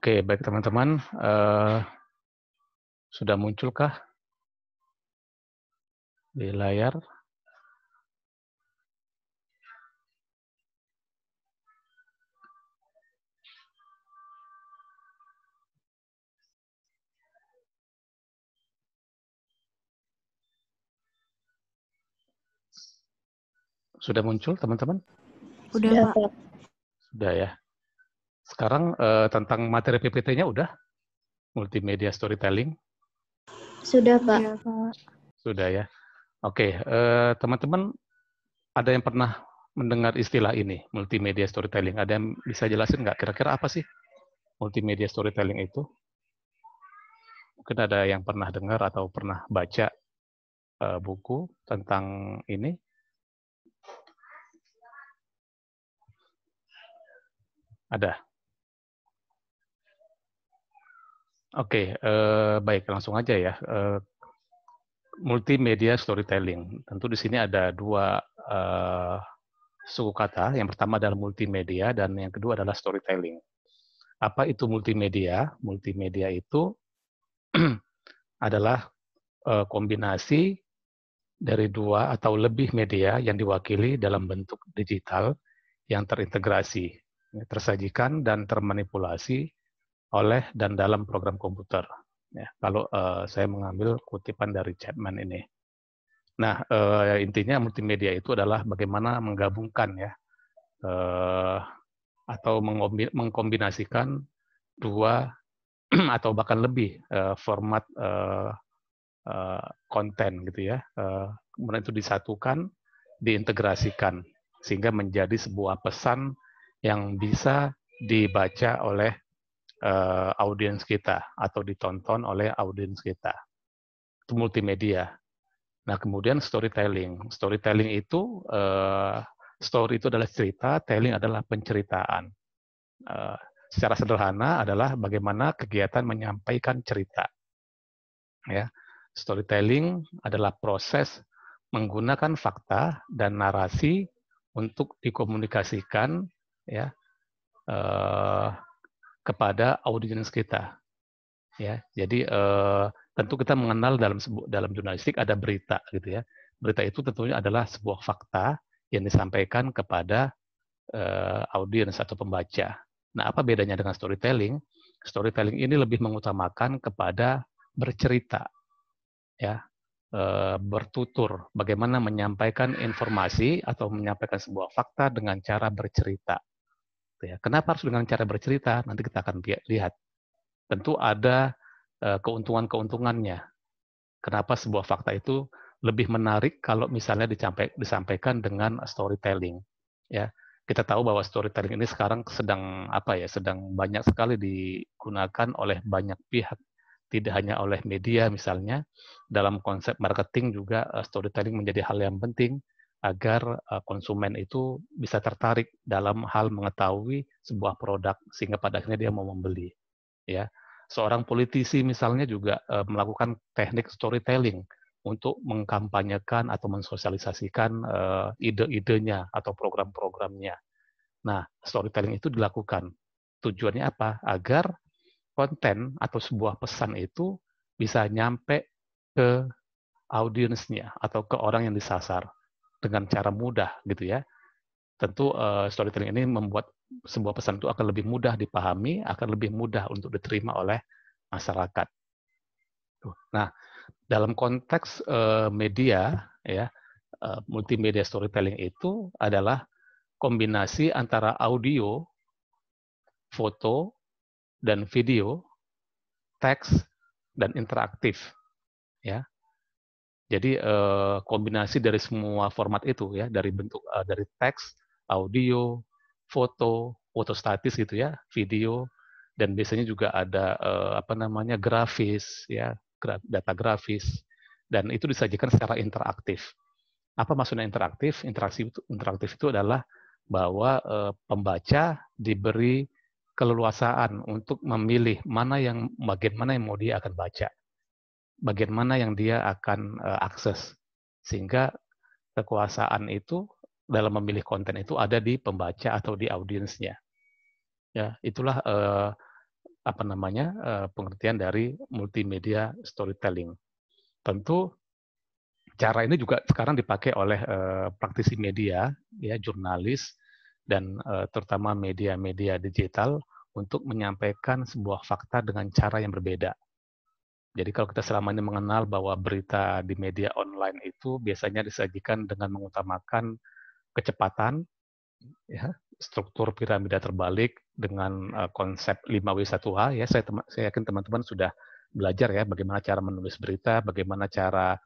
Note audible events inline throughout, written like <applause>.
Oke, baik teman-teman. Uh, sudah munculkah di layar? Sudah muncul, teman-teman? Sudah, Sudah ya. Sekarang eh, tentang materi PPT-nya udah? Multimedia storytelling? Sudah, Pak. Iya, Sudah ya. Oke, eh, teman-teman ada yang pernah mendengar istilah ini, multimedia storytelling? Ada yang bisa jelasin nggak kira-kira apa sih multimedia storytelling itu? Mungkin ada yang pernah dengar atau pernah baca eh, buku tentang ini, Ada. Oke, uh, baik langsung aja ya. Uh, multimedia storytelling. Tentu di sini ada dua uh, suku kata. Yang pertama adalah multimedia dan yang kedua adalah storytelling. Apa itu multimedia? Multimedia itu <clears throat> adalah uh, kombinasi dari dua atau lebih media yang diwakili dalam bentuk digital yang terintegrasi, tersajikan dan termanipulasi oleh dan dalam program komputer. Ya, kalau uh, saya mengambil kutipan dari Chapman ini. Nah, uh, intinya multimedia itu adalah bagaimana menggabungkan ya uh, atau mengkombinasikan dua <clears throat> atau bahkan lebih uh, format uh, uh, konten gitu ya. Uh, kemudian itu disatukan, diintegrasikan sehingga menjadi sebuah pesan yang bisa dibaca oleh uh, audiens kita atau ditonton oleh audiens kita. Itu multimedia. Nah, kemudian storytelling. Storytelling itu uh, story itu adalah cerita, telling adalah penceritaan. Uh, secara sederhana adalah bagaimana kegiatan menyampaikan cerita. Ya. Storytelling adalah proses menggunakan fakta dan narasi untuk dikomunikasikan ya eh, kepada audiens kita. Ya, jadi eh, tentu kita mengenal dalam dalam jurnalistik ada berita gitu ya. Berita itu tentunya adalah sebuah fakta yang disampaikan kepada eh, audiens atau pembaca. Nah, apa bedanya dengan storytelling? Storytelling ini lebih mengutamakan kepada bercerita. Ya, e, bertutur bagaimana menyampaikan informasi atau menyampaikan sebuah fakta dengan cara bercerita. Gitu ya, kenapa harus dengan cara bercerita? Nanti kita akan lihat. Tentu ada eh, keuntungan-keuntungannya. Kenapa sebuah fakta itu lebih menarik kalau misalnya disampaikan dengan storytelling. Ya, kita tahu bahwa storytelling ini sekarang sedang apa ya, sedang banyak sekali digunakan oleh banyak pihak tidak hanya oleh media misalnya dalam konsep marketing juga eh, storytelling menjadi hal yang penting agar eh, konsumen itu bisa tertarik dalam hal mengetahui sebuah produk sehingga pada akhirnya dia mau membeli ya seorang politisi misalnya juga eh, melakukan teknik storytelling untuk mengkampanyekan atau mensosialisasikan eh, ide-idenya atau program-programnya nah storytelling itu dilakukan tujuannya apa agar konten atau sebuah pesan itu bisa nyampe ke audiensnya atau ke orang yang disasar dengan cara mudah gitu ya. Tentu uh, storytelling ini membuat sebuah pesan itu akan lebih mudah dipahami, akan lebih mudah untuk diterima oleh masyarakat. Nah, dalam konteks uh, media ya, uh, multimedia storytelling itu adalah kombinasi antara audio, foto, dan video, teks, dan interaktif. Ya, jadi eh, kombinasi dari semua format itu ya, dari bentuk eh, dari teks, audio, foto, foto statis gitu ya, video, dan biasanya juga ada eh, apa namanya grafis ya, data grafis, dan itu disajikan secara interaktif. Apa maksudnya interaktif? Interaksi itu, interaktif itu adalah bahwa eh, pembaca diberi keleluasaan untuk memilih mana yang bagian mana yang mau dia akan baca bagian mana yang dia akan uh, akses. Sehingga kekuasaan itu dalam memilih konten itu ada di pembaca atau di audiensnya. Ya, itulah uh, apa namanya uh, pengertian dari multimedia storytelling. Tentu cara ini juga sekarang dipakai oleh uh, praktisi media, ya jurnalis dan uh, terutama media-media digital untuk menyampaikan sebuah fakta dengan cara yang berbeda jadi kalau kita selama ini mengenal bahwa berita di media online itu biasanya disajikan dengan mengutamakan kecepatan, ya, struktur piramida terbalik dengan uh, konsep 5W1H ya. Saya, saya yakin teman-teman sudah belajar ya bagaimana cara menulis berita, bagaimana cara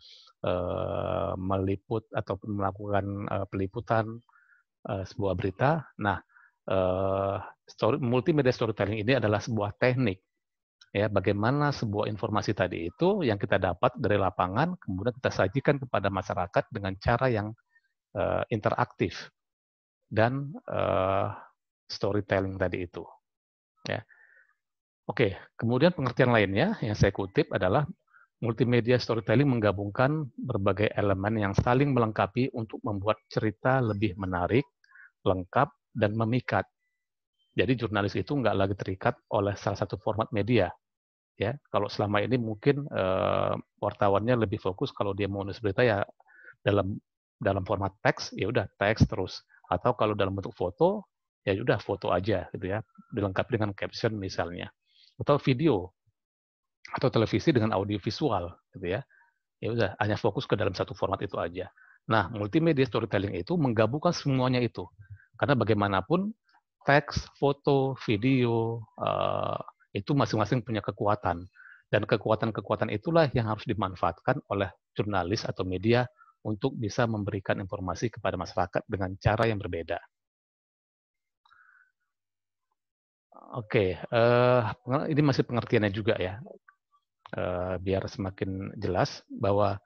uh, meliput ataupun melakukan uh, peliputan uh, sebuah berita. Nah, uh, story, multimedia storytelling ini adalah sebuah teknik ya bagaimana sebuah informasi tadi itu yang kita dapat dari lapangan kemudian kita sajikan kepada masyarakat dengan cara yang uh, interaktif dan uh, storytelling tadi itu ya oke kemudian pengertian lainnya yang saya kutip adalah multimedia storytelling menggabungkan berbagai elemen yang saling melengkapi untuk membuat cerita lebih menarik lengkap dan memikat jadi jurnalis itu nggak lagi terikat oleh salah satu format media ya kalau selama ini mungkin uh, wartawannya lebih fokus kalau dia mau nulis berita ya dalam dalam format teks ya udah teks terus atau kalau dalam bentuk foto ya udah foto aja gitu ya dilengkapi dengan caption misalnya atau video atau televisi dengan audio visual gitu ya ya udah hanya fokus ke dalam satu format itu aja nah multimedia storytelling itu menggabungkan semuanya itu karena bagaimanapun teks foto video uh, itu masing-masing punya kekuatan. Dan kekuatan-kekuatan itulah yang harus dimanfaatkan oleh jurnalis atau media untuk bisa memberikan informasi kepada masyarakat dengan cara yang berbeda. Oke, okay, uh, eh, ini masih pengertiannya juga ya, uh, biar semakin jelas bahwa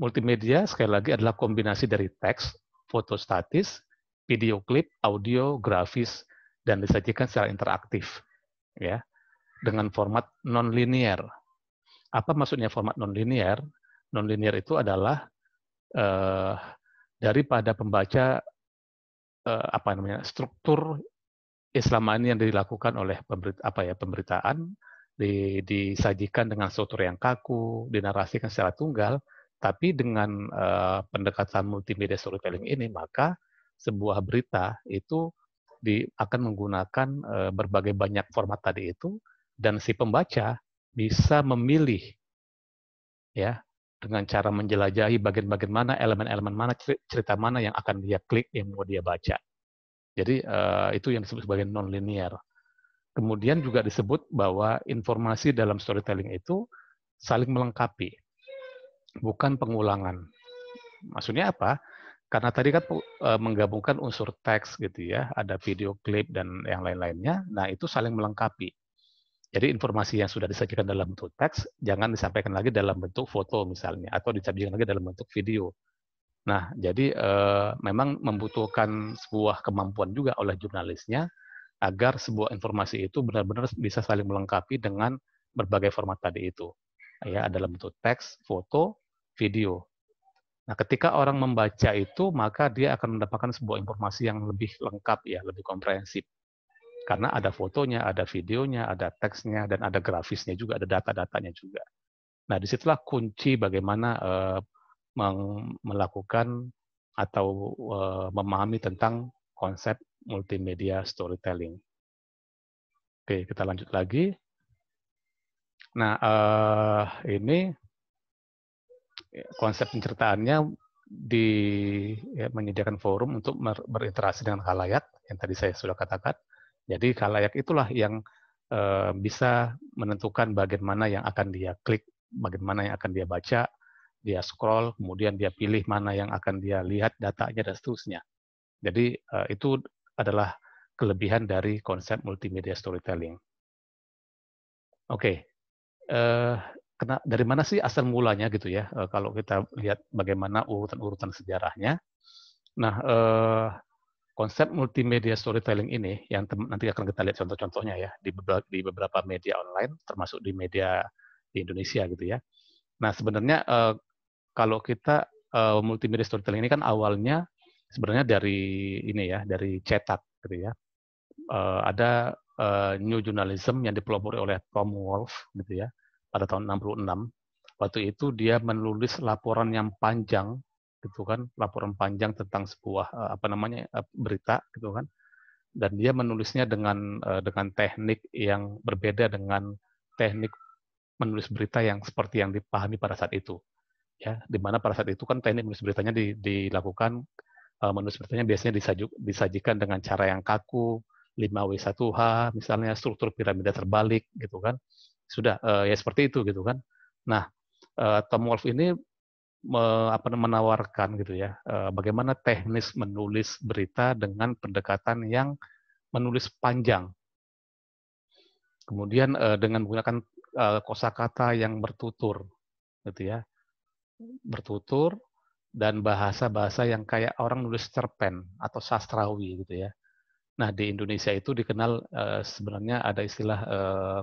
multimedia sekali lagi adalah kombinasi dari teks, foto statis, video klip, audio, grafis, dan disajikan secara interaktif ya dengan format nonlinier. Apa maksudnya format nonlinier? Nonlinier itu adalah eh, daripada pembaca eh, apa namanya struktur Islamani yang dilakukan oleh pemberita, apa ya pemberitaan di, disajikan dengan struktur yang kaku, dinarasikan secara tunggal, tapi dengan eh, pendekatan multimedia storytelling ini maka sebuah berita itu di, akan menggunakan uh, berbagai banyak format tadi itu dan si pembaca bisa memilih ya dengan cara menjelajahi bagian-bagian mana, elemen-elemen mana, cerita mana yang akan dia klik, yang mau dia baca. Jadi uh, itu yang disebut sebagai non-linear. Kemudian juga disebut bahwa informasi dalam storytelling itu saling melengkapi, bukan pengulangan. Maksudnya apa? karena tadi kan eh, menggabungkan unsur teks gitu ya, ada video klip dan yang lain-lainnya. Nah, itu saling melengkapi. Jadi informasi yang sudah disajikan dalam bentuk teks jangan disampaikan lagi dalam bentuk foto misalnya atau disajikan lagi dalam bentuk video. Nah, jadi eh, memang membutuhkan sebuah kemampuan juga oleh jurnalisnya agar sebuah informasi itu benar-benar bisa saling melengkapi dengan berbagai format tadi itu. Ya, dalam bentuk teks, foto, video. Nah, ketika orang membaca itu, maka dia akan mendapatkan sebuah informasi yang lebih lengkap ya, lebih komprehensif. Karena ada fotonya, ada videonya, ada teksnya, dan ada grafisnya juga, ada data-datanya juga. Nah, disitulah kunci bagaimana uh, melakukan atau uh, memahami tentang konsep multimedia storytelling. Oke, kita lanjut lagi. Nah, uh, ini konsep penceritaannya di ya, menyediakan forum untuk berinteraksi dengan khalayak yang tadi saya sudah katakan. Jadi khalayak itulah yang eh, bisa menentukan bagaimana yang akan dia klik, bagaimana yang akan dia baca, dia scroll, kemudian dia pilih mana yang akan dia lihat datanya dan seterusnya. Jadi eh, itu adalah kelebihan dari konsep multimedia storytelling. Oke, okay. eh, kena dari mana sih asal mulanya gitu ya e, kalau kita lihat bagaimana urutan-urutan sejarahnya. Nah, e, konsep multimedia storytelling ini yang nanti akan kita lihat contoh-contohnya ya di beberapa, di beberapa media online termasuk di media di Indonesia gitu ya. Nah, sebenarnya e, kalau kita e, multimedia storytelling ini kan awalnya sebenarnya dari ini ya, dari cetak gitu ya. E, ada e, new journalism yang dipelopori oleh Tom Wolfe gitu ya pada tahun 66 waktu itu dia menulis laporan yang panjang gitu kan laporan panjang tentang sebuah eh, apa namanya eh, berita gitu kan dan dia menulisnya dengan eh, dengan teknik yang berbeda dengan teknik menulis berita yang seperti yang dipahami pada saat itu ya di mana pada saat itu kan teknik menulis beritanya di, dilakukan menulis beritanya biasanya disajuk, disajikan dengan cara yang kaku 5W1H misalnya struktur piramida terbalik gitu kan sudah uh, ya seperti itu gitu kan. Nah, uh, Tom Wolf ini me, apa menawarkan gitu ya, uh, bagaimana teknis menulis berita dengan pendekatan yang menulis panjang. Kemudian uh, dengan menggunakan uh, kosakata yang bertutur gitu ya. Bertutur dan bahasa-bahasa yang kayak orang nulis cerpen atau sastrawi gitu ya. Nah, di Indonesia itu dikenal uh, sebenarnya ada istilah uh,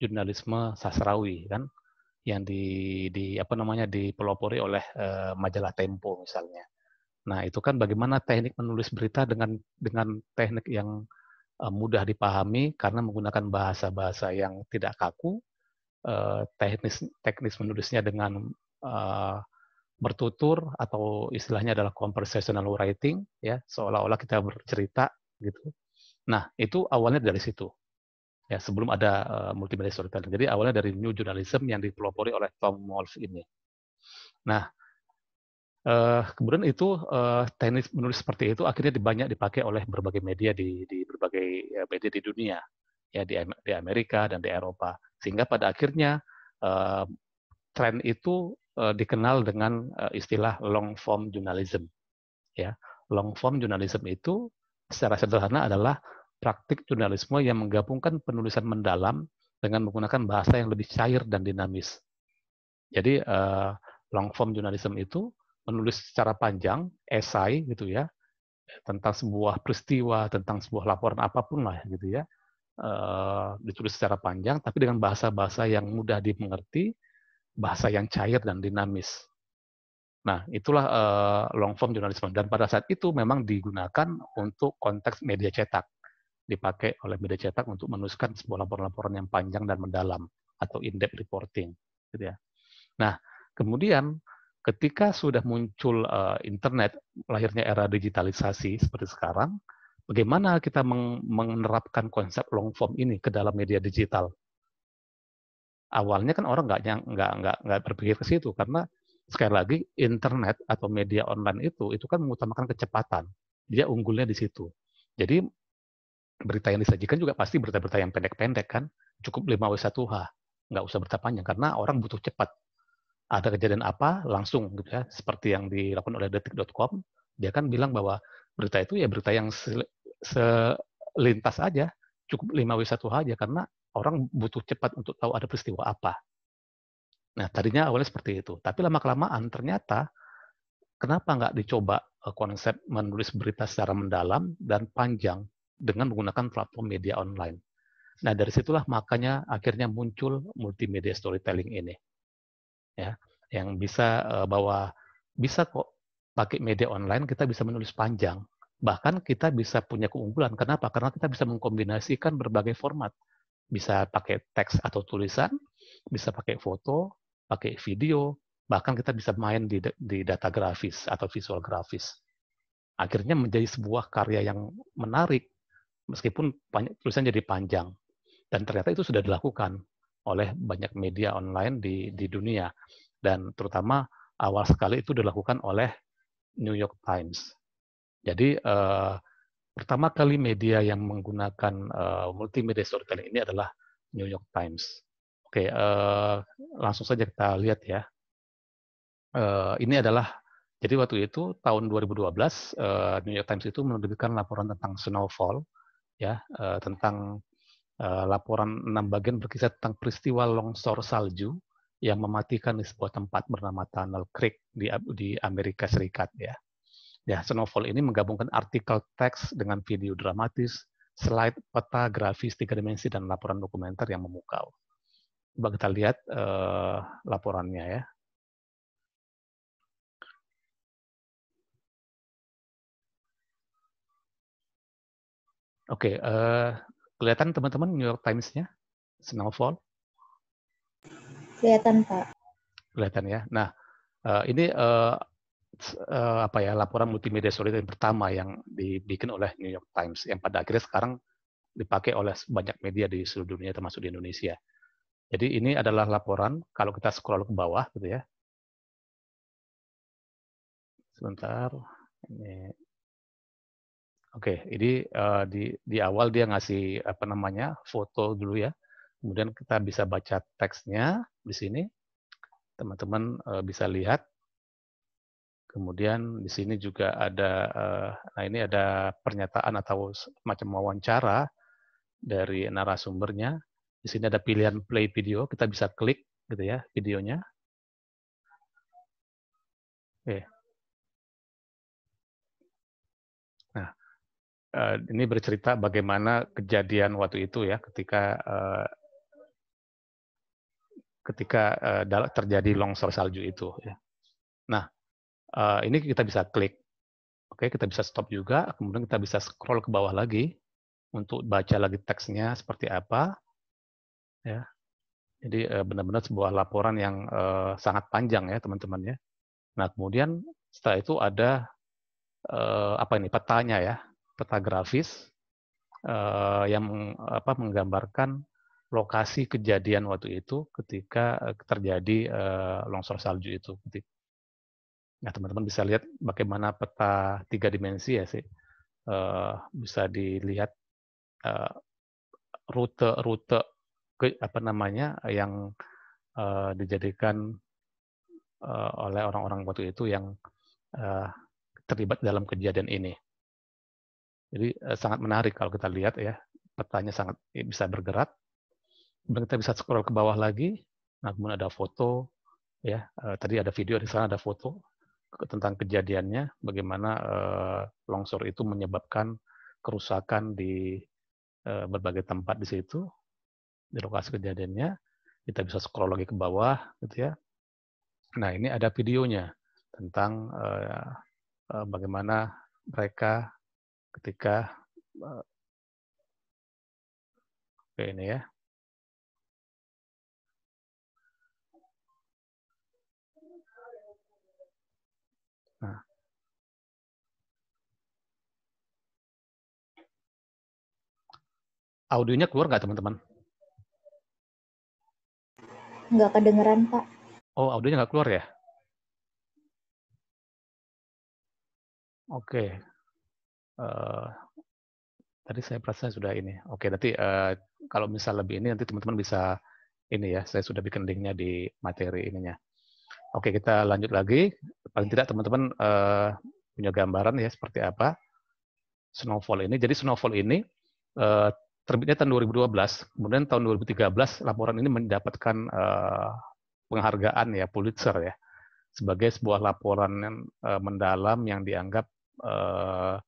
jurnalisme sastrawi kan yang di, di apa namanya dipelopori oleh e, majalah Tempo misalnya. Nah itu kan bagaimana teknik menulis berita dengan dengan teknik yang e, mudah dipahami karena menggunakan bahasa-bahasa yang tidak kaku, e, teknis teknis menulisnya dengan e, bertutur atau istilahnya adalah conversational writing ya seolah-olah kita bercerita gitu. Nah, itu awalnya dari situ ya sebelum ada uh, multimedia storytelling. Jadi awalnya dari new journalism yang dipelopori oleh Tom Wolfe ini. Nah, uh, kemudian itu uh, teknis menulis seperti itu akhirnya banyak dipakai oleh berbagai media di, di berbagai media di dunia, ya di, di Amerika dan di Eropa, sehingga pada akhirnya uh, tren itu uh, dikenal dengan uh, istilah long form journalism. Ya, long form journalism itu secara sederhana adalah praktik jurnalisme yang menggabungkan penulisan mendalam dengan menggunakan bahasa yang lebih cair dan dinamis. Jadi uh, long form jurnalisme itu menulis secara panjang esai gitu ya tentang sebuah peristiwa, tentang sebuah laporan apapun lah gitu ya. uh, ditulis secara panjang tapi dengan bahasa-bahasa yang mudah dimengerti, bahasa yang cair dan dinamis. Nah, itulah uh, long form jurnalisme dan pada saat itu memang digunakan untuk konteks media cetak dipakai oleh media cetak untuk menuliskan sebuah laporan-laporan yang panjang dan mendalam atau in-depth reporting. Gitu ya. Nah, kemudian ketika sudah muncul uh, internet, lahirnya era digitalisasi seperti sekarang, bagaimana kita meng menerapkan konsep long form ini ke dalam media digital? Awalnya kan orang nggak nggak nggak nggak berpikir ke situ karena sekali lagi internet atau media online itu itu kan mengutamakan kecepatan, dia unggulnya di situ. Jadi berita yang disajikan juga pasti berita-berita yang pendek-pendek kan. Cukup lima w 1 h nggak usah berita panjang karena orang butuh cepat. Ada kejadian apa langsung gitu ya, seperti yang dilakukan oleh detik.com, dia kan bilang bahwa berita itu ya berita yang selintas aja, cukup lima w 1 h aja karena orang butuh cepat untuk tahu ada peristiwa apa. Nah, tadinya awalnya seperti itu. Tapi lama-kelamaan ternyata kenapa nggak dicoba eh, konsep menulis berita secara mendalam dan panjang dengan menggunakan platform media online. Nah, dari situlah makanya akhirnya muncul multimedia storytelling ini. Ya, yang bisa uh, bahwa bisa kok pakai media online kita bisa menulis panjang. Bahkan kita bisa punya keunggulan. Kenapa? Karena kita bisa mengkombinasikan berbagai format. Bisa pakai teks atau tulisan, bisa pakai foto, pakai video, bahkan kita bisa main di, di data grafis atau visual grafis. Akhirnya menjadi sebuah karya yang menarik meskipun banyak tulisan jadi panjang. Dan ternyata itu sudah dilakukan oleh banyak media online di, di dunia. Dan terutama awal sekali itu dilakukan oleh New York Times. Jadi eh, pertama kali media yang menggunakan eh, multimedia storytelling ini adalah New York Times. Oke, eh, langsung saja kita lihat ya. Eh, ini adalah jadi waktu itu tahun 2012 eh, New York Times itu menerbitkan laporan tentang snowfall ya uh, tentang uh, laporan enam bagian berkisah tentang peristiwa longsor salju yang mematikan di sebuah tempat bernama Tunnel Creek di di Amerika Serikat ya. Ya, Snowfall ini menggabungkan artikel teks dengan video dramatis, slide, peta, grafis tiga dimensi dan laporan dokumenter yang memukau. Coba kita lihat uh, laporannya ya. Oke, okay, uh, eh, kelihatan teman-teman New York Times-nya? Snowfall? Kelihatan, Pak. Kelihatan ya. Nah, uh, ini uh, uh, apa ya laporan multimedia solid yang pertama yang dibikin oleh New York Times yang pada akhirnya sekarang dipakai oleh banyak media di seluruh dunia termasuk di Indonesia. Jadi ini adalah laporan kalau kita scroll ke bawah gitu ya. Sebentar, ini Oke, jadi uh, di di awal dia ngasih apa namanya foto dulu ya. Kemudian kita bisa baca teksnya di sini. Teman-teman uh, bisa lihat. Kemudian di sini juga ada, uh, nah ini ada pernyataan atau macam wawancara dari narasumbernya. Di sini ada pilihan play video, kita bisa klik gitu ya videonya. Oke, uh, ini bercerita bagaimana kejadian waktu itu ya ketika uh, ketika uh, terjadi longsor salju itu. Ya. Nah, uh, ini kita bisa klik. Oke, kita bisa stop juga. Kemudian kita bisa scroll ke bawah lagi untuk baca lagi teksnya seperti apa. Ya. Jadi benar-benar sebuah laporan yang uh, sangat panjang ya teman-teman ya. Nah kemudian setelah itu ada apa ini petanya ya peta grafis uh, yang apa menggambarkan lokasi kejadian waktu itu ketika eh, terjadi uh, longsor salju itu. Nah, teman-teman bisa lihat bagaimana peta tiga dimensi ya sih. Uh, bisa dilihat rute-rute uh, ke, apa namanya yang uh, dijadikan uh, oleh orang-orang waktu itu yang uh, terlibat dalam kejadian ini. Jadi eh, sangat menarik kalau kita lihat ya, petanya sangat bisa bergerak. Kemudian kita bisa scroll ke bawah lagi, nah kemudian ada foto, ya eh, tadi ada video di sana ada foto tentang kejadiannya, bagaimana eh, longsor itu menyebabkan kerusakan di berbagai tempat di situ, di lokasi kejadiannya. Kita bisa scroll lagi ke bawah, gitu ya. Nah ini ada videonya tentang bagaimana mereka ketika eh, oke ini ya nah audionya keluar nggak teman-teman nggak kedengeran pak oh audionya nggak keluar ya oke Eh, tadi saya perasaan sudah ini. Oke, nanti uh, kalau misal lebih ini nanti teman-teman bisa ini ya. Saya sudah bikin linknya di materi ininya. Oke, kita lanjut lagi. Paling tidak teman-teman uh, punya gambaran ya seperti apa snowfall ini. Jadi snowfall ini uh, terbitnya tahun 2012, kemudian tahun 2013 laporan ini mendapatkan uh, penghargaan ya Pulitzer ya sebagai sebuah laporan yang uh, mendalam yang dianggap uh,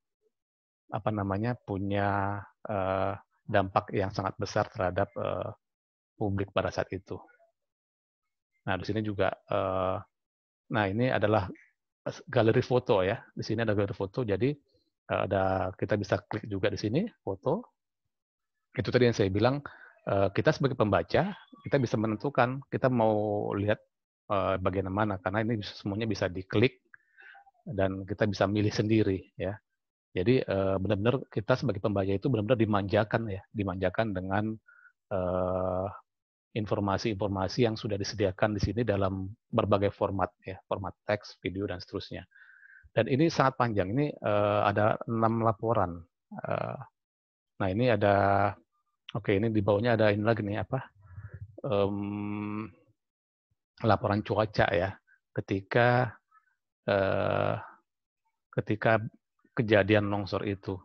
apa namanya punya uh, dampak yang sangat besar terhadap uh, publik pada saat itu. Nah di sini juga, uh, nah ini adalah galeri foto ya. Di sini ada galeri foto, jadi uh, ada kita bisa klik juga di sini foto. Itu tadi yang saya bilang uh, kita sebagai pembaca kita bisa menentukan kita mau lihat uh, bagian mana karena ini semuanya bisa diklik dan kita bisa milih sendiri ya jadi eh, benar-benar kita sebagai pembaca itu benar-benar dimanjakan ya, dimanjakan dengan eh, informasi-informasi yang sudah disediakan di sini dalam berbagai format ya, format teks, video dan seterusnya. Dan ini sangat panjang. Ini eh, ada enam laporan. nah ini ada, oke ini di bawahnya ada ini lagi nih apa? laporan cuaca ya. Ketika ketika kejadian longsor itu.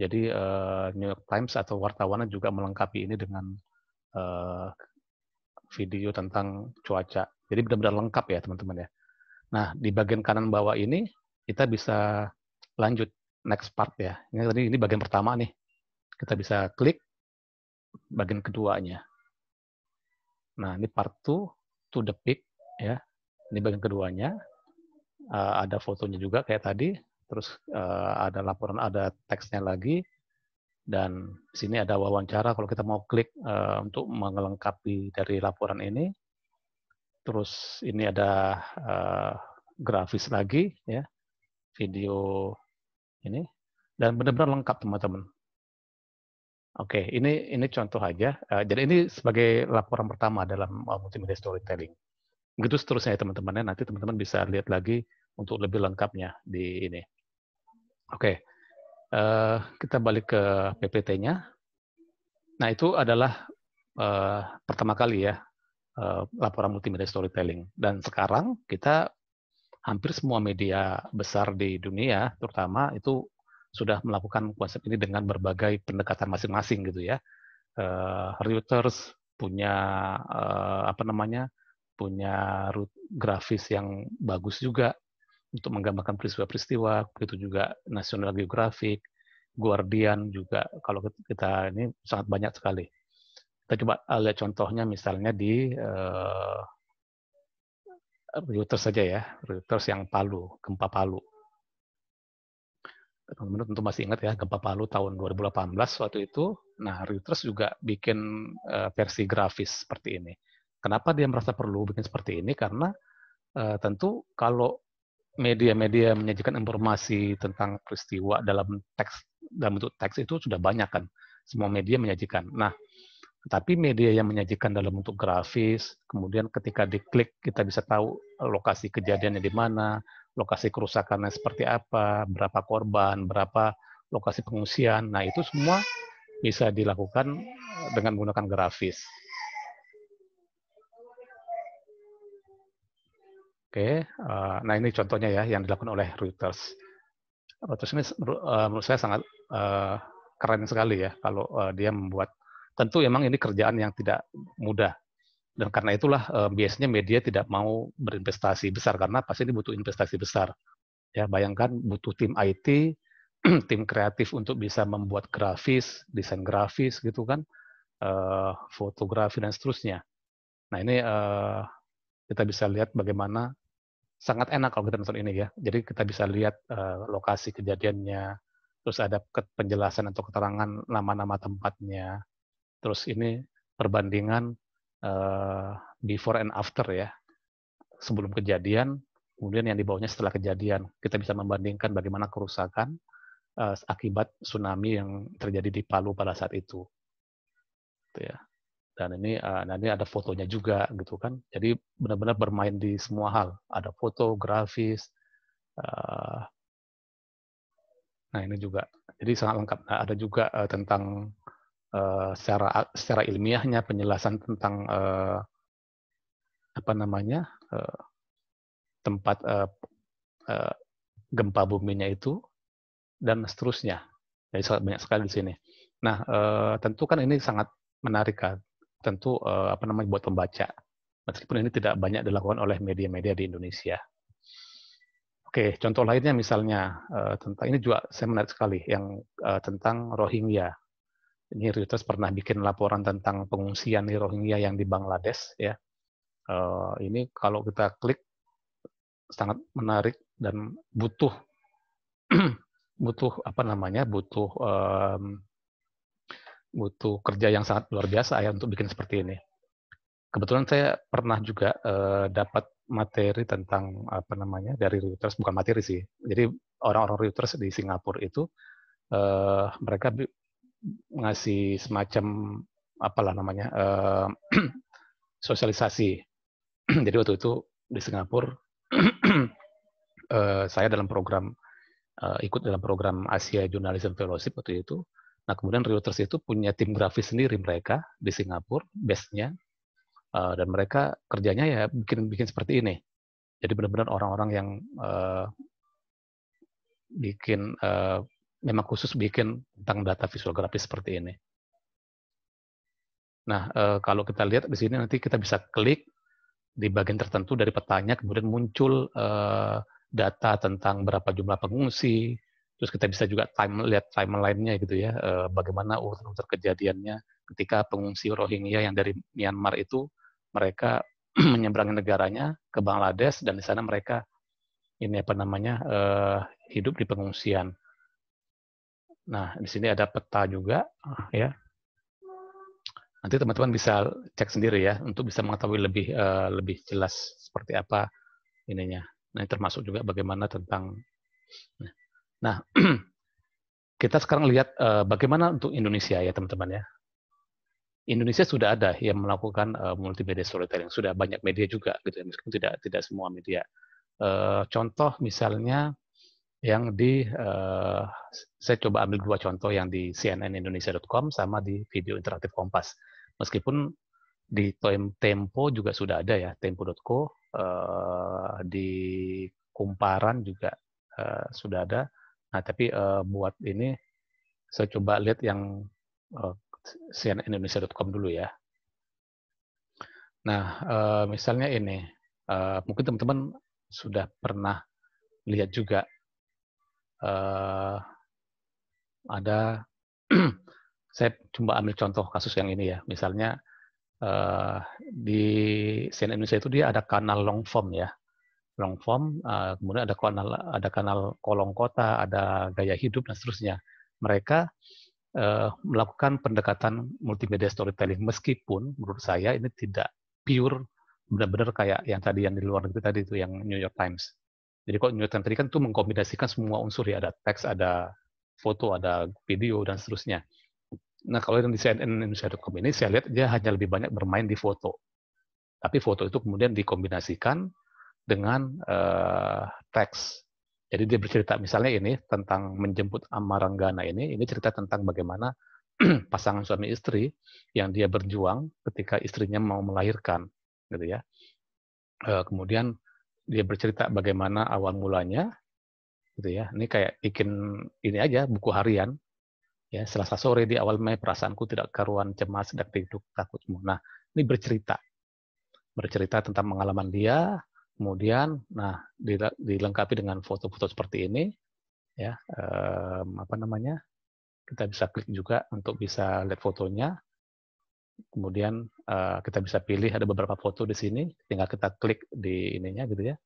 Jadi uh, New York Times atau wartawannya juga melengkapi ini dengan uh, video tentang cuaca. Jadi benar-benar lengkap ya teman-teman ya. Nah di bagian kanan bawah ini kita bisa lanjut next part ya. Ini tadi ini bagian pertama nih. Kita bisa klik bagian keduanya. Nah ini part 2 to the peak ya. Ini bagian keduanya. Uh, ada fotonya juga kayak tadi terus uh, ada laporan, ada teksnya lagi, dan di sini ada wawancara kalau kita mau klik uh, untuk melengkapi dari laporan ini. Terus ini ada uh, grafis lagi, ya, video ini, dan benar-benar lengkap teman-teman. Oke, ini ini contoh aja. Uh, jadi ini sebagai laporan pertama dalam uh, multimedia storytelling. Begitu seterusnya ya teman-teman ya. Nanti teman-teman bisa lihat lagi untuk lebih lengkapnya di ini. Oke, uh, kita balik ke PPT-nya. Nah, itu adalah uh, pertama kali ya uh, laporan multimedia storytelling. Dan sekarang kita hampir semua media besar di dunia, terutama itu sudah melakukan konsep ini dengan berbagai pendekatan masing-masing gitu ya. Uh, Reuters punya uh, apa namanya punya grafis yang bagus juga untuk menggambarkan peristiwa-peristiwa, begitu juga National Geographic, Guardian juga kalau kita ini sangat banyak sekali. Kita coba eh, lihat contohnya misalnya di uh, Reuters saja ya, Reuters yang Palu, gempa Palu. Teman-teman tentu masih ingat ya gempa Palu tahun 2018 waktu itu. Nah, Reuters juga bikin uh, versi grafis seperti ini. Kenapa dia merasa perlu bikin seperti ini? Karena uh, tentu kalau media-media menyajikan informasi tentang peristiwa dalam teks dalam bentuk teks itu sudah banyak kan semua media menyajikan. Nah, tapi media yang menyajikan dalam bentuk grafis, kemudian ketika diklik kita bisa tahu lokasi kejadiannya di mana, lokasi kerusakannya seperti apa, berapa korban, berapa lokasi pengungsian. Nah, itu semua bisa dilakukan dengan menggunakan grafis. Oke, uh, nah ini contohnya ya yang dilakukan oleh Reuters. Reuters ini uh, menurut saya sangat uh, keren sekali ya kalau uh, dia membuat. Tentu emang ini kerjaan yang tidak mudah dan karena itulah uh, biasanya media tidak mau berinvestasi besar karena pasti ini butuh investasi besar. Ya bayangkan butuh tim IT, <clears throat> tim kreatif untuk bisa membuat grafis, desain grafis gitu kan, uh, fotografi dan seterusnya. Nah ini uh, kita bisa lihat bagaimana sangat enak kalau kita nonton ini ya. Jadi kita bisa lihat uh, lokasi kejadiannya, terus ada penjelasan atau keterangan nama-nama tempatnya, terus ini perbandingan uh, before and after ya, sebelum kejadian, kemudian yang di bawahnya setelah kejadian. Kita bisa membandingkan bagaimana kerusakan uh, akibat tsunami yang terjadi di Palu pada saat itu. Gitu ya dan ini uh, nanti ada fotonya juga gitu kan jadi benar-benar bermain di semua hal ada foto grafis uh, nah ini juga jadi sangat lengkap nah, ada juga uh, tentang uh, secara secara ilmiahnya penjelasan tentang uh, apa namanya uh, tempat uh, uh, gempa buminya itu dan seterusnya jadi sangat banyak sekali di sini nah uh, tentu kan ini sangat menarik kan tentu uh, apa namanya buat pembaca meskipun ini tidak banyak dilakukan oleh media-media di Indonesia. Oke, contoh lainnya misalnya uh, tentang ini juga saya menarik sekali yang uh, tentang Rohingya. Ini Reuters pernah bikin laporan tentang pengungsian di Rohingya yang di Bangladesh ya. Uh, ini kalau kita klik sangat menarik dan butuh <clears throat> butuh apa namanya butuh um, butuh kerja yang sangat luar biasa ya untuk bikin seperti ini. Kebetulan saya pernah juga eh, dapat materi tentang apa namanya dari Reuters, bukan materi sih. Jadi orang-orang Reuters di Singapura itu eh, mereka ngasih semacam apalah namanya eh, <clears throat> sosialisasi. <clears throat> Jadi waktu itu di Singapura <clears throat> eh, saya dalam program eh, ikut dalam program Asia Journalism Fellowship waktu itu Nah, kemudian Reuters itu punya tim grafis sendiri mereka di Singapura, base-nya, uh, dan mereka kerjanya ya bikin-bikin seperti ini. Jadi benar-benar orang-orang yang uh, bikin uh, memang khusus bikin tentang data visual grafis seperti ini. Nah, uh, kalau kita lihat di sini nanti kita bisa klik di bagian tertentu dari petanya, kemudian muncul uh, data tentang berapa jumlah pengungsi, Terus kita bisa juga time lihat nya gitu ya, eh, bagaimana urutan-urutan kejadiannya ketika pengungsi Rohingya yang dari Myanmar itu mereka <clears throat> menyeberangi negaranya ke Bangladesh dan di sana mereka ini apa namanya eh, hidup di pengungsian. Nah, di sini ada peta juga ya. Nanti teman-teman bisa cek sendiri ya untuk bisa mengetahui lebih eh, lebih jelas seperti apa ininya. Nah, termasuk juga bagaimana tentang nah, Nah, <clears throat> kita sekarang lihat uh, bagaimana untuk Indonesia ya teman-teman ya. Indonesia sudah ada yang melakukan uh, multimedia storytelling, sudah banyak media juga gitu ya, meskipun tidak tidak semua media. Uh, contoh misalnya yang di uh, saya coba ambil dua contoh yang di cnnindonesia.com sama di video interaktif Kompas. Meskipun di Tempo juga sudah ada ya, tempo.co uh, di Kumparan juga uh, sudah ada Nah, tapi uh, buat ini saya coba lihat yang uh, eh, cnnindonesia.com dulu ya. Nah, uh, misalnya ini, uh, mungkin teman-teman sudah pernah lihat juga uh, ada <clears throat> saya coba ambil contoh kasus yang ini ya. Misalnya uh, di CNN Indonesia itu dia ada kanal long form ya long form, eh, kemudian ada kanal ada kanal kolong kota, ada gaya hidup dan seterusnya. Mereka eh, melakukan pendekatan multimedia storytelling meskipun menurut saya ini tidak pure benar-benar kayak yang tadi yang di luar negeri tadi itu yang New York Times. Jadi kalau New York Times tadi kan itu mengkombinasikan semua unsur ya ada teks, ada foto, ada video dan seterusnya. Nah kalau yang di CNN Indonesia.com ini saya lihat dia hanya lebih banyak bermain di foto. Tapi foto itu kemudian dikombinasikan dengan uh, teks. Jadi dia bercerita misalnya ini tentang menjemput Amaranggana ini, ini cerita tentang bagaimana <clears throat> pasangan suami istri yang dia berjuang ketika istrinya mau melahirkan, gitu ya. Uh, kemudian dia bercerita bagaimana awal mulanya, gitu ya. Ini kayak bikin ini aja buku harian. Ya, Selasa sore di awal Mei perasaanku tidak karuan cemas dan tidur takut. Nah, ini bercerita bercerita tentang pengalaman dia, Kemudian, nah dilengkapi dengan foto-foto seperti ini, ya um, apa namanya? Kita bisa klik juga untuk bisa lihat fotonya. Kemudian uh, kita bisa pilih ada beberapa foto di sini, tinggal kita klik di ininya gitu ya.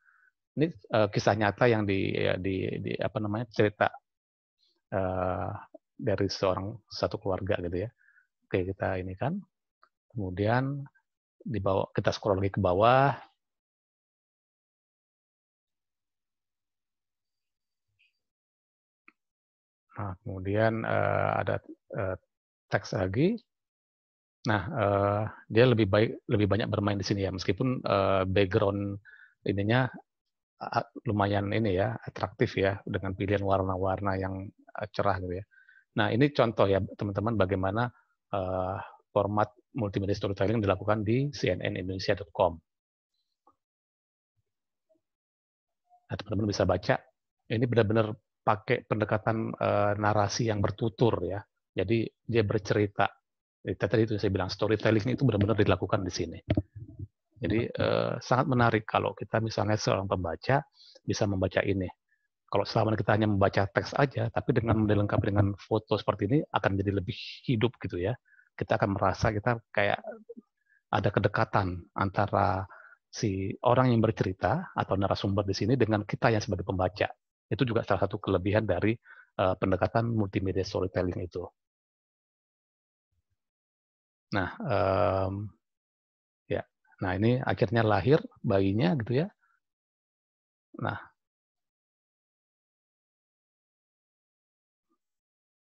Ini uh, kisah nyata yang di, ya, di, di apa namanya cerita uh, dari seorang satu keluarga gitu ya. Oke kita ini kan, kemudian dibawa, kita scroll lagi ke bawah Nah, kemudian uh, ada uh, teks lagi. Nah, uh, dia lebih baik lebih banyak bermain di sini ya, meskipun uh, background ininya lumayan ini ya, atraktif ya dengan pilihan warna-warna yang cerah gitu ya. Nah, ini contoh ya teman-teman bagaimana uh, format multimedia storytelling dilakukan di cnnindonesia.com. Nah, teman-teman bisa baca ini benar-benar pakai pendekatan uh, narasi yang bertutur ya. Jadi dia bercerita. Eh, tadi itu saya bilang storytelling itu benar-benar dilakukan di sini. Jadi uh, sangat menarik kalau kita misalnya seorang pembaca bisa membaca ini. Kalau selama kita hanya membaca teks aja, tapi dengan dilengkapi dengan foto seperti ini akan jadi lebih hidup gitu ya. Kita akan merasa kita kayak ada kedekatan antara si orang yang bercerita atau narasumber di sini dengan kita yang sebagai pembaca itu juga salah satu kelebihan dari uh, pendekatan multimedia storytelling itu. Nah, um, ya, nah ini akhirnya lahir bayinya gitu ya. Nah,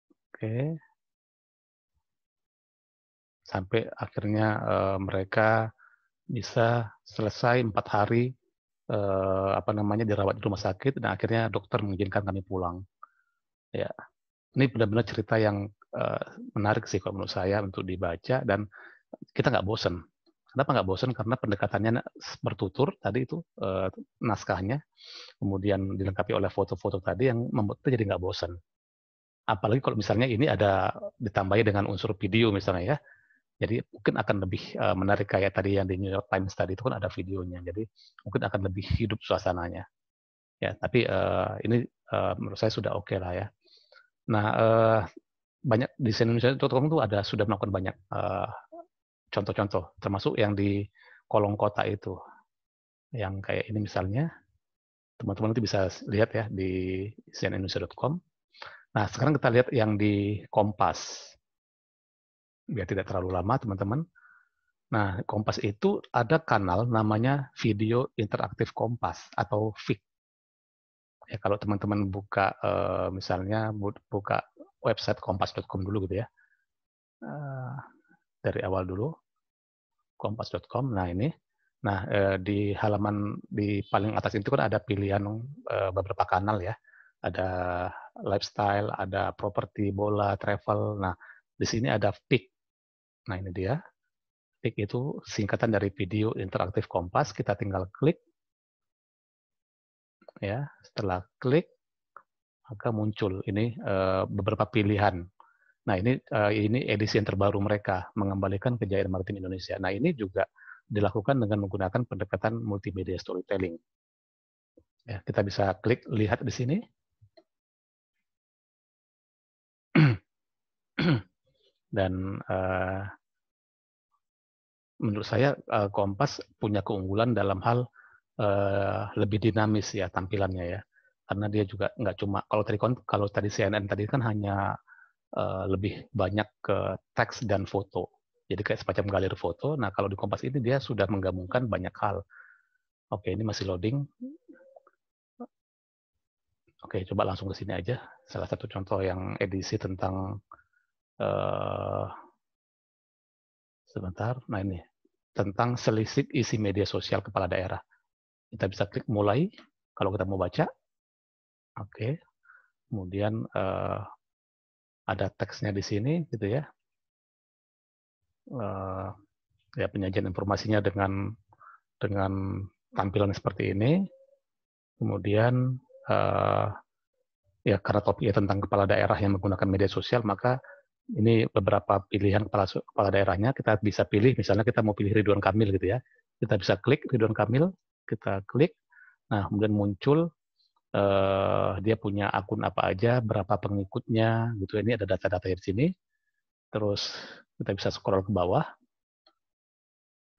oke, okay. sampai akhirnya uh, mereka bisa selesai empat hari eh, apa namanya dirawat di rumah sakit dan akhirnya dokter mengizinkan kami pulang. Ya, ini benar-benar cerita yang eh, menarik sih kalau menurut saya untuk dibaca dan kita nggak bosen. Kenapa nggak bosen? Karena pendekatannya bertutur tadi itu eh, naskahnya, kemudian dilengkapi oleh foto-foto tadi yang membuat kita jadi nggak bosen. Apalagi kalau misalnya ini ada ditambahi dengan unsur video misalnya ya, jadi mungkin akan lebih eh, menarik kayak tadi yang di New York Times tadi itu kan ada videonya. Jadi mungkin akan lebih hidup suasananya. Ya, tapi uh, ini uh, menurut saya sudah oke okay lah ya. Nah, uh, banyak di Indonesia.com itu ada sudah melakukan banyak contoh contoh-contoh, termasuk yang di kolong kota itu. Yang kayak ini misalnya, teman-teman nanti bisa lihat ya di cnnindonesia.com. Nah, sekarang kita lihat yang di Kompas biar tidak terlalu lama teman-teman. Nah, Kompas itu ada kanal namanya Video Interaktif Kompas atau VIK. Ya, kalau teman-teman buka eh, misalnya buka website kompas.com dulu gitu ya. Eh, dari awal dulu kompas.com. Nah, ini Nah, eh, di halaman di paling atas itu kan ada pilihan beberapa kanal ya. Ada lifestyle, ada properti, bola, travel. Nah, di sini ada pick Nah ini dia. Klik itu singkatan dari video interaktif kompas. Kita tinggal klik. Ya, setelah klik maka muncul ini eh, beberapa pilihan. Nah ini eh, ini edisi yang terbaru mereka mengembalikan kejayaan martin Indonesia. Nah ini juga dilakukan dengan menggunakan pendekatan multimedia storytelling. Ya, kita bisa klik lihat di sini. <clears throat> Dan eh, menurut saya eh, Kompas punya keunggulan dalam hal eh, lebih dinamis ya tampilannya ya karena dia juga nggak cuma kalau tadi kalau tadi CNN tadi kan hanya eh, lebih banyak ke teks dan foto jadi kayak semacam galeri foto nah kalau di Kompas ini dia sudah menggabungkan banyak hal oke ini masih loading oke coba langsung ke sini aja salah satu contoh yang edisi tentang sebentar nah ini tentang selisih isi media sosial kepala daerah. Kita bisa klik mulai kalau kita mau baca. Oke. Kemudian uh, ada teksnya di sini gitu ya. Uh, ya penyajian informasinya dengan dengan tampilan seperti ini. Kemudian uh, ya karena topiknya tentang kepala daerah yang menggunakan media sosial, maka ini beberapa pilihan kepala, kepala daerahnya, kita bisa pilih, misalnya kita mau pilih Ridwan Kamil gitu ya, kita bisa klik Ridwan Kamil, kita klik, nah kemudian muncul eh, dia punya akun apa aja, berapa pengikutnya, gitu ini ada data data di sini, terus kita bisa scroll ke bawah,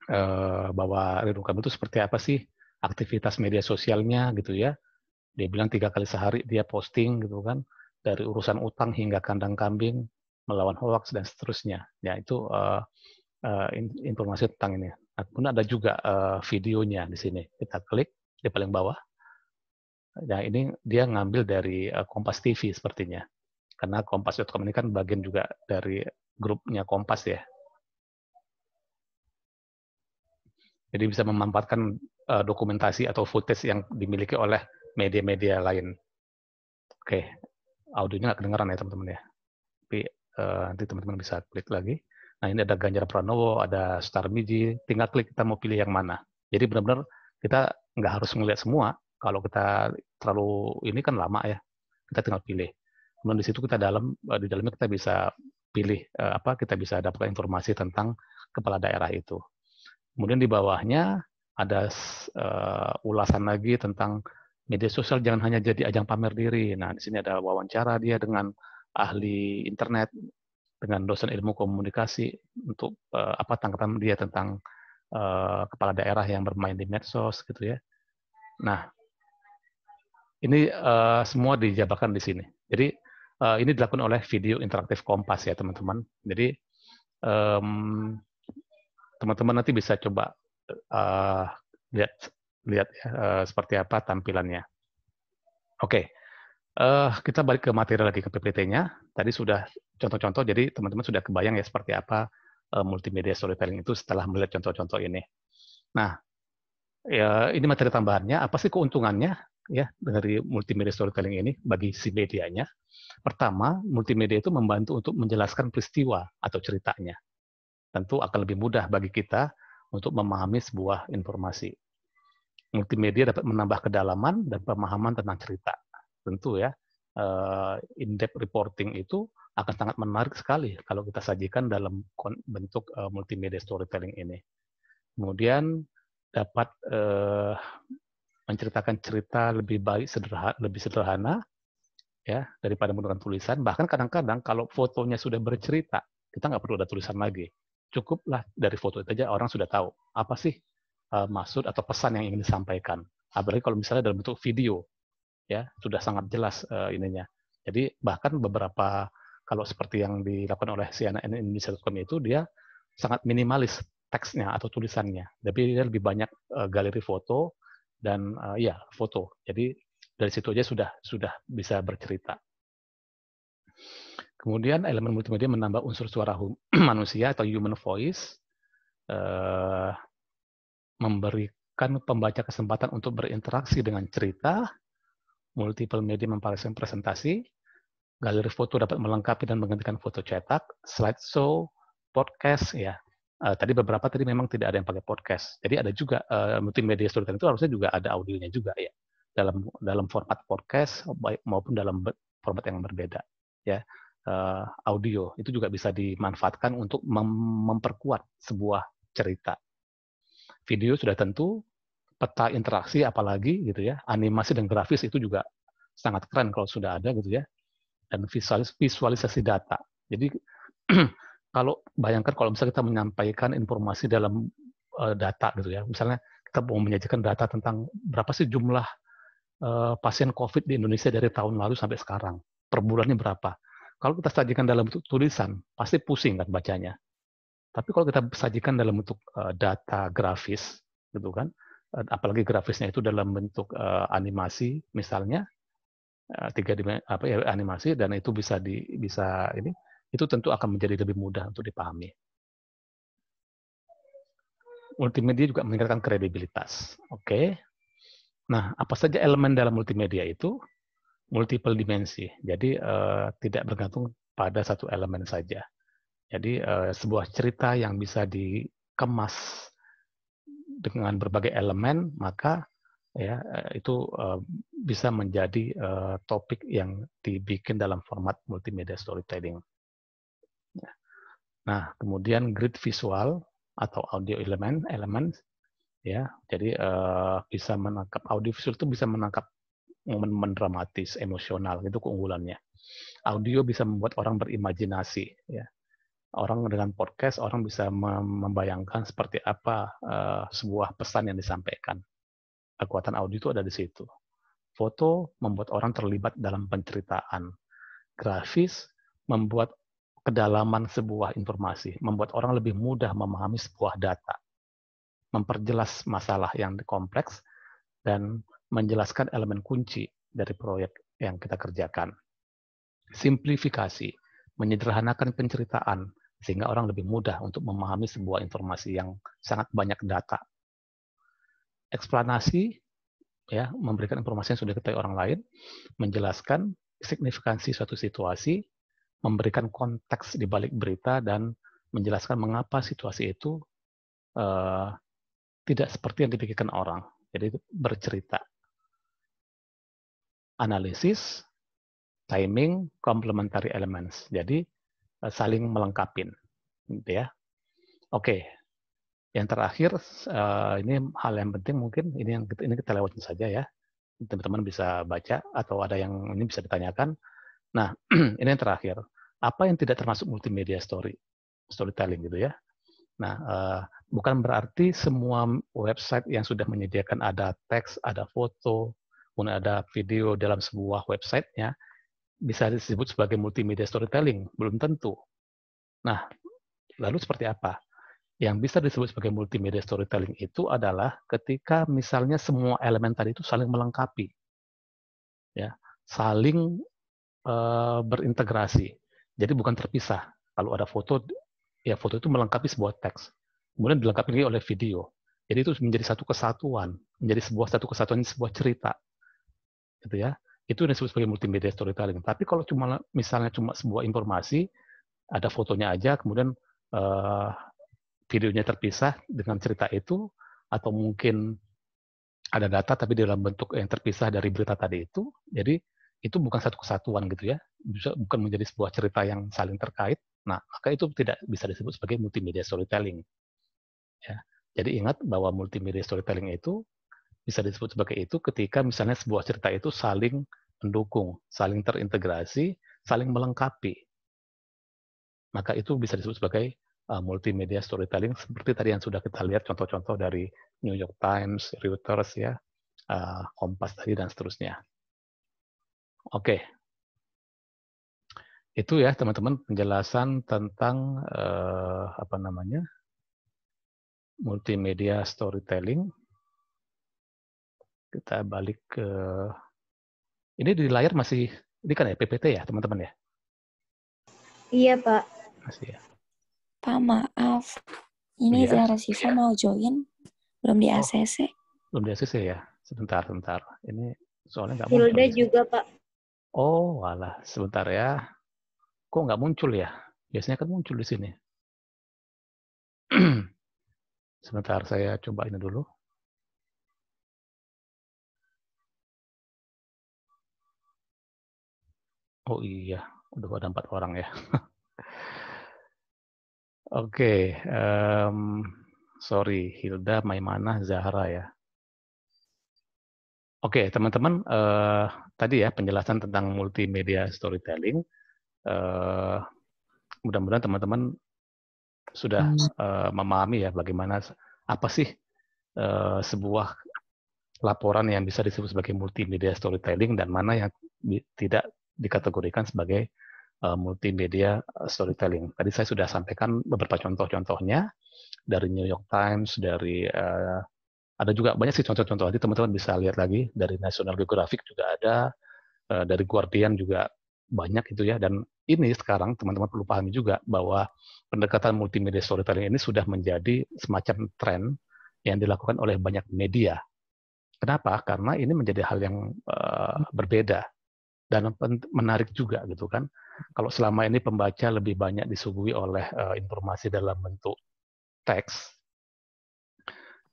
eh, bahwa Ridwan Kamil itu seperti apa sih, aktivitas media sosialnya gitu ya, dia bilang tiga kali sehari dia posting gitu kan, dari urusan utang hingga kandang kambing, melawan hoax dan seterusnya. Ya itu uh, uh, informasi tentang ini. Nah, kemudian ada juga uh, videonya di sini. Kita klik di paling bawah. Nah ini dia ngambil dari uh, Kompas TV sepertinya. Karena Kompas.com ini kan bagian juga dari grupnya Kompas ya. Jadi bisa memanfaatkan uh, dokumentasi atau footage yang dimiliki oleh media-media lain. Oke, audionya nggak kedengeran ya teman-teman ya. Tapi Eh, nanti teman-teman bisa klik lagi. Nah ini ada Ganjar Pranowo, ada Star Miji. Tinggal klik kita mau pilih yang mana. Jadi benar-benar kita nggak harus melihat semua. Kalau kita terlalu ini kan lama ya. Kita tinggal pilih. Kemudian di situ kita dalam eh, di dalamnya kita bisa pilih eh, apa kita bisa dapat informasi tentang kepala daerah itu. Kemudian di bawahnya ada uh, ulasan lagi tentang media sosial jangan hanya jadi ajang pamer diri. Nah, di sini ada wawancara dia dengan ahli internet, dengan dosen ilmu komunikasi untuk uh, apa tanggapan dia tentang uh, kepala daerah yang bermain di medsos gitu ya. Nah, ini uh, semua dijabarkan di sini. Jadi uh, ini dilakukan oleh video interaktif Kompas ya teman-teman. Jadi teman-teman um, nanti bisa coba uh, lihat lihat ya, uh, seperti apa tampilannya. Oke, okay. Uh, kita balik ke materi lagi ke PPT-nya. Tadi sudah contoh-contoh, jadi teman-teman sudah kebayang ya seperti apa uh, multimedia storytelling itu setelah melihat contoh-contoh ini. Nah, ya, ini materi tambahannya. Apa sih keuntungannya ya dari multimedia storytelling ini bagi si medianya? Pertama, multimedia itu membantu untuk menjelaskan peristiwa atau ceritanya. Tentu akan lebih mudah bagi kita untuk memahami sebuah informasi. Multimedia dapat menambah kedalaman dan pemahaman tentang cerita tentu ya eh, in-depth reporting itu akan sangat menarik sekali kalau kita sajikan dalam bentuk eh, multimedia storytelling ini. Kemudian dapat eh, menceritakan cerita lebih baik sederhana, lebih sederhana ya daripada menggunakan tulisan. Bahkan kadang-kadang kalau fotonya sudah bercerita, kita nggak perlu ada tulisan lagi. Cukuplah dari foto itu aja orang sudah tahu apa sih maksud atau pesan yang ingin disampaikan. Apalagi kalau misalnya dalam bentuk video, ya sudah sangat jelas uh, ininya. Jadi bahkan beberapa kalau seperti yang dilakukan oleh CNN Indonesia.com itu dia sangat minimalis teksnya atau tulisannya, tapi dia lebih banyak uh, galeri foto dan uh, ya foto. Jadi dari situ aja sudah sudah bisa bercerita. Kemudian elemen multimedia menambah unsur suara <clears throat> manusia atau human voice, eh, memberikan pembaca kesempatan untuk berinteraksi dengan cerita, multiple media memperlihatkan presentasi, galeri foto dapat melengkapi dan menggantikan foto cetak, slide show, podcast ya. Uh, tadi beberapa tadi memang tidak ada yang pakai podcast. Jadi ada juga uh, multimedia storytelling itu harusnya juga ada audionya juga ya dalam dalam format podcast maupun dalam format yang berbeda ya. Uh, audio itu juga bisa dimanfaatkan untuk mem memperkuat sebuah cerita. Video sudah tentu peta interaksi apalagi gitu ya animasi dan grafis itu juga sangat keren kalau sudah ada gitu ya dan visualis visualisasi data jadi <clears throat> kalau bayangkan kalau misalnya kita menyampaikan informasi dalam uh, data gitu ya misalnya kita mau menyajikan data tentang berapa sih jumlah uh, pasien COVID di Indonesia dari tahun lalu sampai sekarang per bulannya berapa kalau kita sajikan dalam bentuk tulisan pasti pusing kan bacanya tapi kalau kita sajikan dalam bentuk uh, data grafis gitu kan Eh, apalagi grafisnya itu dalam bentuk uh, animasi misalnya eh, tiga dimensi apa ya animasi dan itu bisa di bisa ini itu tentu akan menjadi lebih mudah untuk dipahami. Multimedia juga meningkatkan kredibilitas. Oke. Okay. Nah, apa saja elemen dalam multimedia itu? Multiple dimensi. Jadi uh, tidak bergantung pada satu elemen saja. Jadi uh, sebuah cerita yang bisa dikemas dengan berbagai elemen maka ya eh, itu eh, bisa menjadi eh, topik yang dibikin dalam format multimedia storytelling. Ya. Nah, kemudian grid visual atau audio elemen elemen ya. Jadi bisa menangkap audio visual itu bisa menangkap momen-momen dramatis, emosional itu keunggulannya. Audio bisa membuat orang berimajinasi ya orang dengan podcast orang bisa membayangkan seperti apa uh, sebuah pesan yang disampaikan. Kekuatan audio itu ada di situ. Foto membuat orang terlibat dalam penceritaan. Grafis membuat kedalaman sebuah informasi, membuat orang lebih mudah memahami sebuah data, memperjelas masalah yang kompleks, dan menjelaskan elemen kunci dari proyek yang kita kerjakan. Simplifikasi, menyederhanakan penceritaan, sehingga orang lebih mudah untuk memahami sebuah informasi yang sangat banyak data. Eksplanasi ya, memberikan informasi yang sudah diketahui orang lain, menjelaskan signifikansi suatu situasi, memberikan konteks di balik berita dan menjelaskan mengapa situasi itu uh, tidak seperti yang dipikirkan orang. Jadi bercerita. Analisis, timing, complementary elements. Jadi Eh, saling melengkapin, gitu ya. Oke, yang terakhir eh, ini hal yang penting mungkin ini yang ini kita lewatin saja ya. Teman-teman bisa baca atau ada yang ini bisa ditanyakan. Nah, <clears throat> ini yang terakhir. Apa yang tidak termasuk multimedia story, storytelling gitu ya? Nah, eh, bukan berarti semua website yang sudah menyediakan ada teks, ada foto, pun ada video dalam sebuah websitenya bisa disebut sebagai multimedia storytelling? Belum tentu. Nah, lalu seperti apa? Yang bisa disebut sebagai multimedia storytelling itu adalah ketika misalnya semua elemen tadi itu saling melengkapi. Ya, saling uh, berintegrasi. Jadi bukan terpisah. Kalau ada foto, ya foto itu melengkapi sebuah teks. Kemudian dilengkapi lagi oleh video. Jadi itu menjadi satu kesatuan, menjadi sebuah satu kesatuan sebuah cerita. Gitu ya itu disebut sebagai multimedia storytelling. Tapi kalau cuma misalnya cuma sebuah informasi, ada fotonya aja, kemudian uh, videonya terpisah dengan cerita itu, atau mungkin ada data tapi dalam bentuk yang terpisah dari berita tadi itu, jadi itu bukan satu kesatuan gitu ya, bisa bukan menjadi sebuah cerita yang saling terkait. Nah, maka itu tidak bisa disebut sebagai multimedia storytelling. Ya. Jadi ingat bahwa multimedia storytelling itu bisa disebut sebagai itu ketika misalnya sebuah cerita itu saling mendukung, saling terintegrasi, saling melengkapi. Maka itu bisa disebut sebagai eh, multimedia storytelling seperti tadi yang sudah kita lihat contoh-contoh dari New York Times, Reuters ya, eh, Kompas tadi dan seterusnya. Oke. Okay. Itu ya teman-teman penjelasan tentang uh, apa namanya? multimedia storytelling. Kita balik ke ini di layar masih ini kan ya PPT ya teman-teman ya? Iya pak. Masih ya. Pak maaf, ini ya. Zara Siva iya. mau join belum di oh, Belum di ACC ya? Sebentar, sebentar. Ini soalnya nggak muncul. Hilda ya. juga pak. Oh, walah, sebentar ya. Kok nggak muncul ya? Biasanya kan muncul di sini. <clears throat> sebentar saya coba ini dulu. Oh iya, udah ada empat orang ya. <laughs> Oke, okay, um, sorry Hilda, Maimana, Zahra ya. Oke, okay, teman-teman, uh, tadi ya penjelasan tentang multimedia storytelling. Uh, Mudah-mudahan teman-teman sudah uh, memahami ya bagaimana apa sih uh, sebuah laporan yang bisa disebut sebagai multimedia storytelling dan mana yang tidak dikategorikan sebagai uh, multimedia eh, storytelling. Tadi saya sudah sampaikan beberapa contoh-contohnya dari New York Times, dari uh, ada juga banyak sih contoh-contoh nanti teman-teman bisa lihat lagi dari National Geographic juga ada, uh, dari Guardian juga banyak itu ya dan ini sekarang teman-teman perlu pahami juga bahwa pendekatan multimedia storytelling ini sudah menjadi semacam tren yang dilakukan oleh banyak media. Kenapa? Karena ini menjadi hal yang uh, berbeda dan menarik juga gitu kan. Kalau selama ini pembaca lebih banyak disuguhi oleh uh, informasi dalam bentuk teks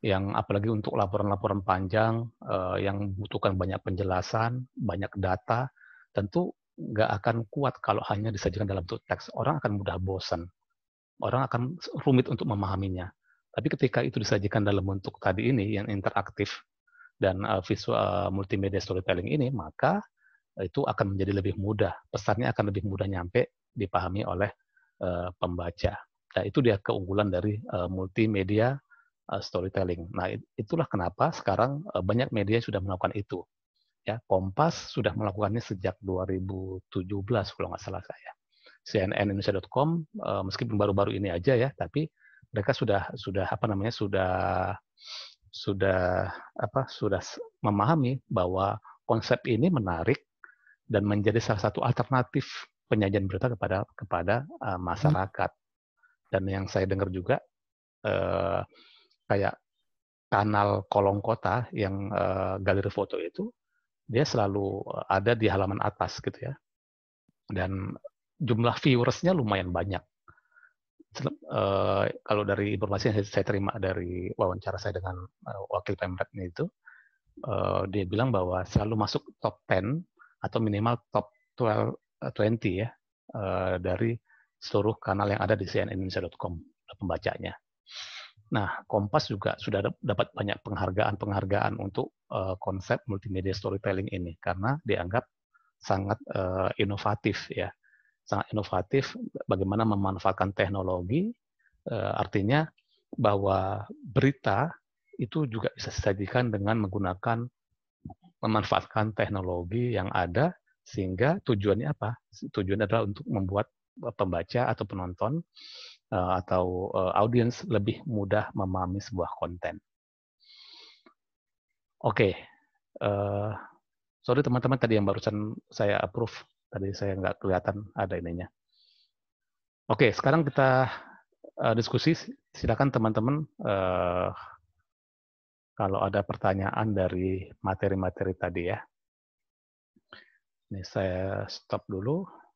yang apalagi untuk laporan-laporan panjang uh, yang membutuhkan banyak penjelasan, banyak data, tentu nggak akan kuat kalau hanya disajikan dalam bentuk teks. Orang akan mudah bosan. Orang akan rumit untuk memahaminya. Tapi ketika itu disajikan dalam bentuk tadi ini yang interaktif dan eh, visual multimedia storytelling ini, maka itu akan menjadi lebih mudah. Pesannya akan lebih mudah nyampe dipahami oleh uh, pembaca. Nah, itu dia keunggulan dari uh, multimedia uh, storytelling. Nah, itulah kenapa sekarang uh, banyak media sudah melakukan itu. Ya, Kompas sudah melakukannya sejak 2017 kalau nggak salah saya. CNNindonesia.com uh, meskipun baru-baru ini aja ya, tapi mereka sudah sudah apa namanya sudah sudah apa sudah memahami bahwa konsep ini menarik dan menjadi salah satu alternatif penyajian berita kepada kepada uh, masyarakat. Dan yang saya dengar juga uh, kayak kanal kolong kota yang uh, galeri foto itu dia selalu ada di halaman atas gitu ya. Dan jumlah viewersnya lumayan banyak. Uh, kalau dari informasi yang saya, terima dari wawancara saya dengan uh, wakil pemretnya itu, uh, dia bilang bahwa selalu masuk top 10 atau minimal top 12, 20 ya eh, dari seluruh kanal yang ada di cnnindonesia.com eh, pembacanya. Nah, Kompas juga sudah dapat banyak penghargaan-penghargaan untuk eh, konsep multimedia storytelling ini karena dianggap sangat inovatif ya. Sangat inovatif bagaimana memanfaatkan teknologi artinya bahwa berita itu juga bisa disajikan dengan menggunakan memanfaatkan teknologi yang ada sehingga tujuannya apa? Tujuannya adalah untuk membuat eh, pembaca atau penonton eh, atau eh, audiens lebih mudah memahami sebuah konten. Oke, okay. sorry teman-teman tadi yang barusan saya approve tadi saya nggak kelihatan ada ininya. Oke, okay, sekarang kita diskusi. Silakan teman-teman kalau ada pertanyaan dari materi-materi tadi ya. Ini saya stop dulu.